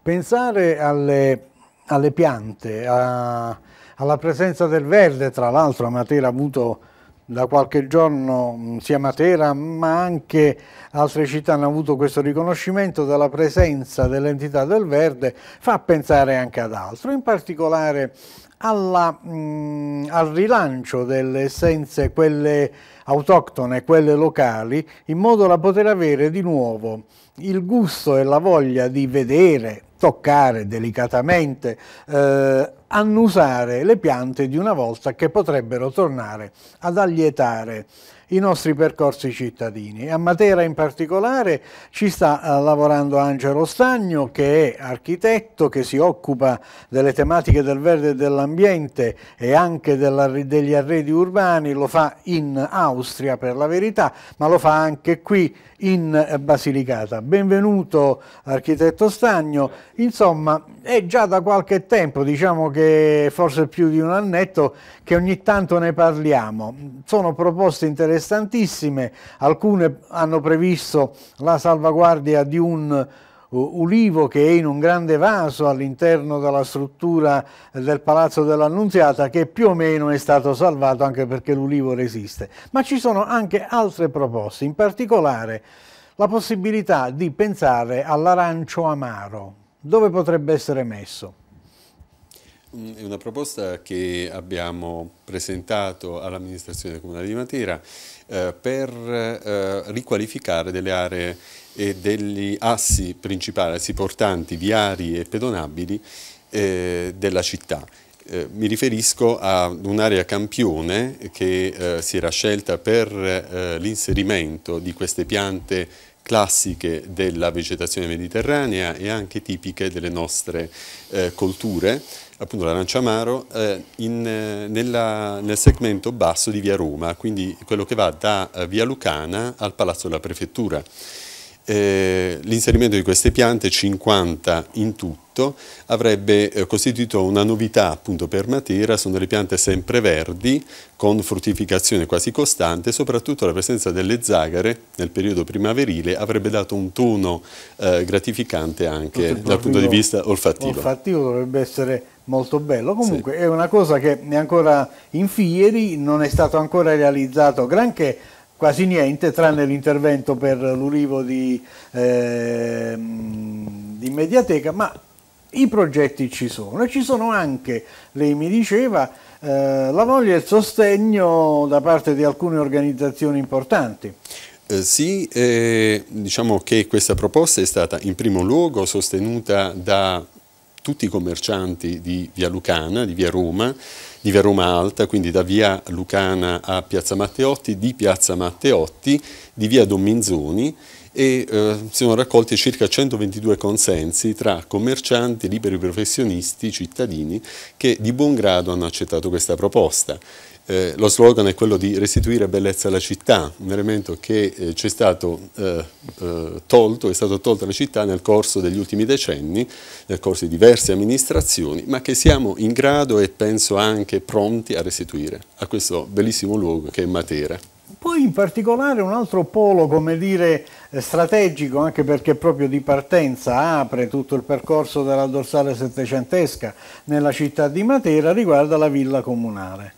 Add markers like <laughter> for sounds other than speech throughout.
Pensare alle, alle piante, a, alla presenza del verde, tra l'altro a Matera ha avuto da qualche giorno sia Matera ma anche altre città hanno avuto questo riconoscimento della presenza dell'entità del verde, fa pensare anche ad altro, in particolare alla, mh, mm, al rilancio delle essenze, quelle autoctone, quelle locali, in modo da poter avere di nuovo il gusto e la voglia di vedere, toccare delicatamente, eh, annusare le piante di una volta che potrebbero tornare ad allietare i nostri percorsi cittadini. A Matera in particolare ci sta eh, lavorando Angelo Stagno che è architetto, che si occupa delle tematiche del verde e dell'ambiente e anche della, degli arredi urbani, lo fa in Austria per la verità, ma lo fa anche qui in eh, Basilicata. Benvenuto architetto Stagno, insomma è già da qualche tempo, diciamo che forse più di un annetto, che ogni tanto ne parliamo. Sono proposte interessanti interessantissime, alcune hanno previsto la salvaguardia di un eh, ulivo che è in un grande vaso all'interno della struttura del Palazzo dell'Annunziata che più o meno è stato salvato anche perché l'ulivo resiste. Ma ci sono anche altre proposte, in particolare la possibilità di pensare all'arancio amaro. Dove potrebbe essere messo? Mm, è una proposta che abbiamo presentato all'amministrazione comunale di Matera eh, per eh, riqualificare delle aree e degli assi principali, assi portanti, viari e pedonabili eh, della città. Eh, mi riferisco ad un'area campione che eh, si era scelta per eh, l'inserimento di queste piante classiche della vegetazione mediterranea e anche tipiche delle nostre eh, colture, appunto l'aranciamaro, eh, in, eh, nella, nel segmento basso di via Roma, quindi quello che va da eh, via Lucana al Palazzo della Prefettura. Eh, l'inserimento di queste piante, 50 in tutto, diritto avrebbe eh, costituito una novità appunto per Matera, sono le piante sempreverdi con fruttificazione quasi costante, soprattutto la presenza delle zagare nel periodo primaverile avrebbe dato un tono eh, gratificante anche dal punto di vista olfattivo. Olfattivo dovrebbe essere molto bello, comunque sì. è una cosa che è ancora in fieri, non è stato ancora realizzato granché, quasi niente tranne l'intervento per l'ulivo di, eh, di Mediateca, ma i progetti ci sono e ci sono anche, lei mi diceva, eh, la voglia e il sostegno da parte di alcune organizzazioni importanti. Eh, sì, eh, diciamo che questa proposta è stata in primo luogo sostenuta da tutti i commercianti di via Lucana, di via Roma, di via Roma Alta, quindi da via Lucana a piazza Matteotti, di piazza Matteotti, di via Don Dominzoni e eh, si sono raccolti circa 122 consensi tra commercianti, liberi professionisti, cittadini che di buon grado hanno accettato questa proposta. Eh, lo slogan è quello di restituire bellezza alla città, un elemento che eh, ci è stato eh, eh, tolto, è stato tolto alla città nel corso degli ultimi decenni, nel corso di diverse amministrazioni, ma che siamo in grado e penso anche pronti a restituire a questo bellissimo luogo che è Matera. Poi in particolare un altro polo, come dire, strategico anche perché proprio di partenza apre tutto il percorso della dorsale settecentesca nella città di Matera riguarda la villa comunale.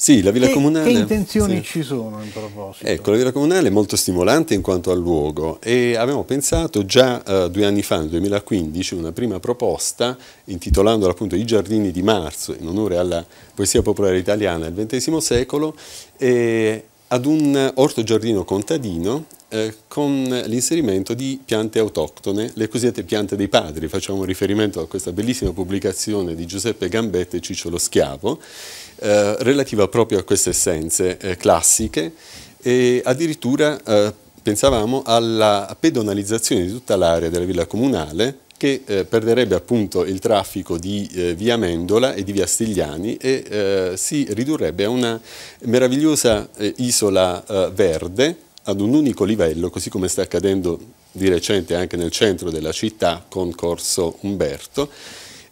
Sì, la Villa che, Comunale. Che intenzioni sì. ci sono in proposito? Ecco, la Villa Comunale è molto stimolante in quanto al luogo e avevamo pensato già eh, due anni fa, nel 2015, una prima proposta intitolandola appunto I giardini di marzo, in onore alla poesia popolare italiana del XX secolo, eh, ad un orto giardino contadino eh, con l'inserimento di piante autoctone, le cosiddette piante dei padri. Facciamo riferimento a questa bellissima pubblicazione di Giuseppe Gambetta e Cicciolo Schiavo, eh, relativa proprio a queste essenze eh, classiche e addirittura eh, pensavamo alla pedonalizzazione di tutta l'area della villa comunale che eh, perderebbe appunto il traffico di eh, via Mendola e di via Stigliani e eh, si ridurrebbe a una meravigliosa eh, isola verde ad un unico livello, così come sta accadendo di recente anche nel centro della città con Corso Umberto,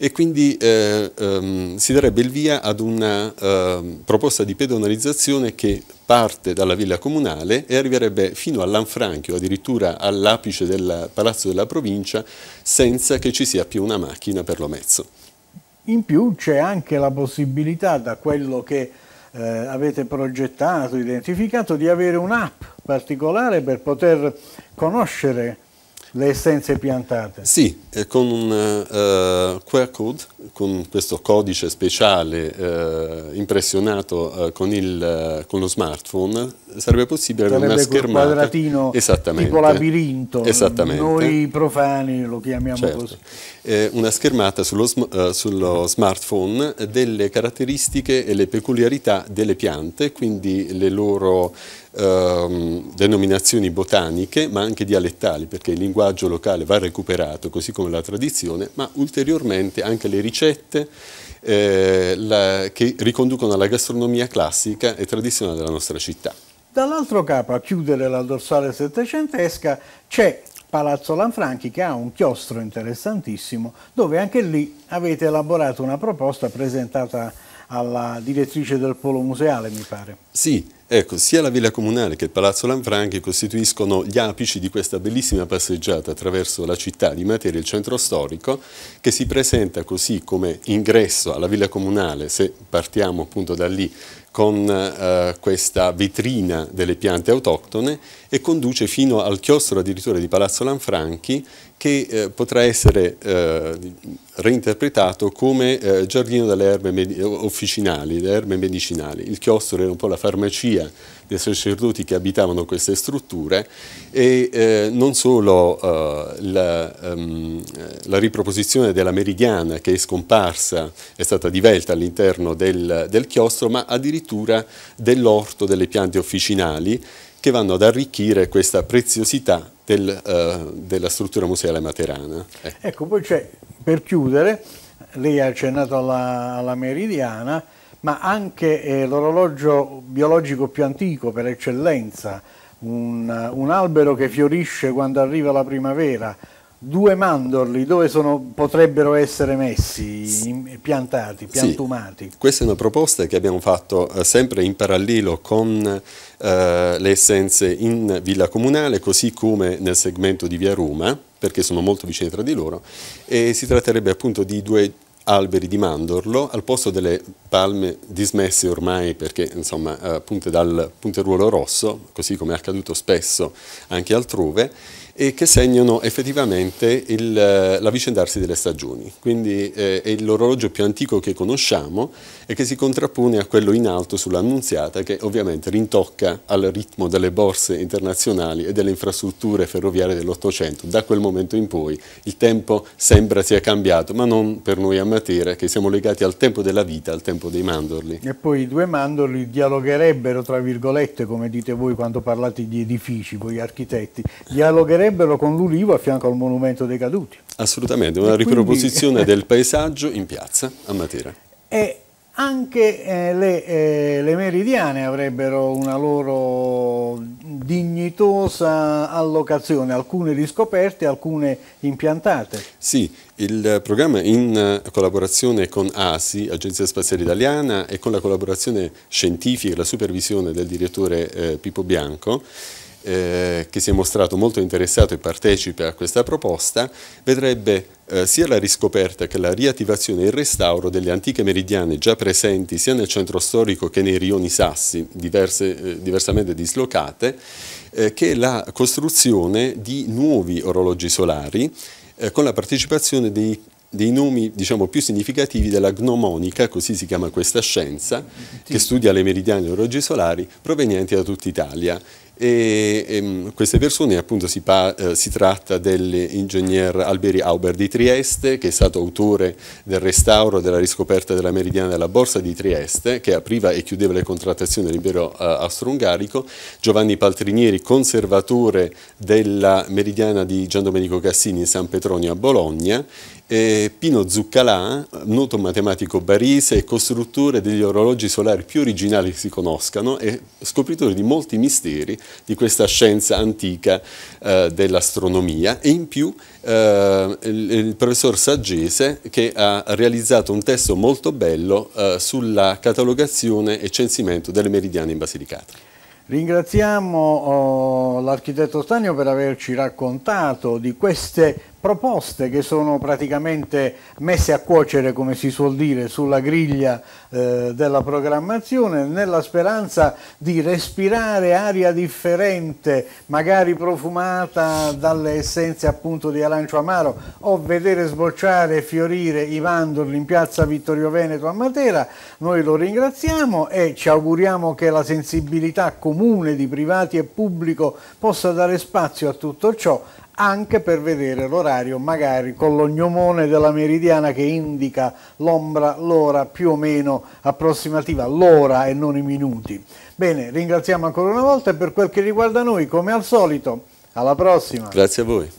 e quindi eh, ehm, si darebbe il via ad una ehm, proposta di pedonalizzazione che parte dalla villa comunale e arriverebbe fino a Lanfranchio, addirittura all'apice del palazzo della provincia, senza che ci sia più una macchina per lo mezzo. In più c'è anche la possibilità da quello che eh, avete progettato, identificato, di avere un'app particolare per poter conoscere le essenze piantate? Sì, con un uh, QR code, con questo codice speciale uh, impressionato uh, con, il, con, lo smartphone, sarebbe possibile avere una schermata. un quadratino tipo labirinto, Esattamente. noi profani lo chiamiamo certo. così. Eh, una schermata sullo, sm sullo, smartphone delle caratteristiche e le peculiarità delle piante, quindi le loro ehm, denominazioni botaniche ma anche dialettali perché il linguaggio locale va recuperato così come la tradizione ma ulteriormente anche le ricette eh, la, che riconducono alla gastronomia classica e tradizionale della nostra città. Dall'altro capo, a chiudere la dorsale settecentesca, c'è Palazzo Lanfranchi che ha un chiostro interessantissimo dove anche lì avete elaborato una proposta presentata alla direttrice del Polo Museale, mi pare. Sì, Ecco, sia la Villa Comunale che il Palazzo Lanfranchi costituiscono gli apici di questa bellissima passeggiata attraverso la città di Materia, il centro storico, che si presenta così come ingresso alla Villa Comunale, se partiamo appunto da lì, con eh, questa vetrina delle piante autoctone e conduce fino al chiostro addirittura di Palazzo Lanfranchi che eh, potrà essere eh, reinterpretato come eh, giardino delle erbe officinali, delle erbe medicinali. Il chiostro era un po' la farmacia dei sacerdoti che abitavano queste strutture e eh, non solo eh, la, um, la, riproposizione della meridiana che è scomparsa, è stata divelta all'interno del, del chiostro, ma addirittura dell'orto delle piante officinali che vanno ad arricchire questa preziosità del, uh, della struttura museale materana. Eh. Ecco, poi c'è, per chiudere, lei ha accennato alla, alla meridiana, ma anche eh, l'orologio biologico più antico per eccellenza, un, un albero che fiorisce quando arriva la primavera, due mandorli dove sono, potrebbero essere messi, piantati, piantumati? Sì, questa è una proposta che abbiamo fatto eh, sempre in parallelo con eh, le essenze in Villa Comunale, così come nel segmento di Via Roma, perché sono molto vicine tra di loro, e si tratterebbe appunto di due alberi di mandorlo al posto delle palme dismesse ormai perché insomma eh, punte dal punteruolo rosso, così come è accaduto spesso anche altrove, e che segnano effettivamente eh, l'avvicendarsi delle stagioni. Quindi eh, è l'orologio più antico che conosciamo e che si contrappone a quello in alto sull'annunziata che ovviamente rintocca al ritmo delle borse internazionali e delle infrastrutture ferroviarie dell'Ottocento. Da quel momento in poi il tempo sembra sia cambiato, ma non per noi a Matera che siamo legati al tempo della vita, al tempo dei mandorli. E poi i due mandorli dialogherebbero, tra virgolette, come dite voi quando parlate di edifici, voi architetti, dialogherebbero farebbero con l'ulivo a fianco al monumento dei caduti. Assolutamente, una e riproposizione quindi... <laughs> del paesaggio in piazza a Matera. E anche eh, le, eh, le, meridiane avrebbero una loro dignitosa allocazione, alcune riscoperte, alcune impiantate. Sì, il programma in eh, collaborazione con ASI, Agenzia Spaziale Italiana, e con la collaborazione scientifica e la supervisione del direttore eh, Pippo Bianco, eh, che si è mostrato molto interessato e partecipe a questa proposta, vedrebbe eh, sia la riscoperta che la riattivazione e il restauro delle antiche meridiane già presenti sia nel centro storico che nei rioni sassi, diverse, eh, diversamente dislocate, eh, che la costruzione di nuovi orologi solari eh, con la partecipazione dei dei nomi diciamo, più significativi della gnomonica, così si chiama questa scienza, che studia le meridiane e orologi solari provenienti da tutta Italia e, e, ehm, queste persone appunto si, pa, eh, si tratta dell'ingegner Alberi Auber di Trieste che è stato autore del restauro della riscoperta della meridiana della borsa di Trieste che apriva e chiudeva le contrattazioni dell'impero eh, austro-ungarico, Giovanni Paltrinieri conservatore della meridiana di Gian Domenico Cassini in San Petronio a Bologna e eh, Pino Zuccalà, noto matematico barise e costruttore degli orologi solari più originali che si conoscano e scopritore di molti misteri di questa scienza antica eh, dell'astronomia e in più eh, il, il, professor Saggese che ha realizzato un testo molto bello eh, sulla catalogazione e censimento delle meridiane in Basilicata. Ringraziamo oh, l'architetto Stanio per averci raccontato di queste proposte che sono praticamente messe a cuocere, come si suol dire, sulla griglia eh, della programmazione, nella speranza di respirare aria differente, magari profumata dalle essenze appunto di arancio amaro, o vedere sbocciare e fiorire i mandorli in piazza Vittorio Veneto a Matera. Noi lo ringraziamo e ci auguriamo che la sensibilità comune di privati e pubblico possa dare spazio a tutto ciò anche per vedere l'orario magari con l'ognomone della meridiana che indica l'ombra, l'ora più o meno approssimativa, l'ora e non i minuti. Bene, ringraziamo ancora una volta e per quel che riguarda noi, come al solito, alla prossima. Grazie a voi.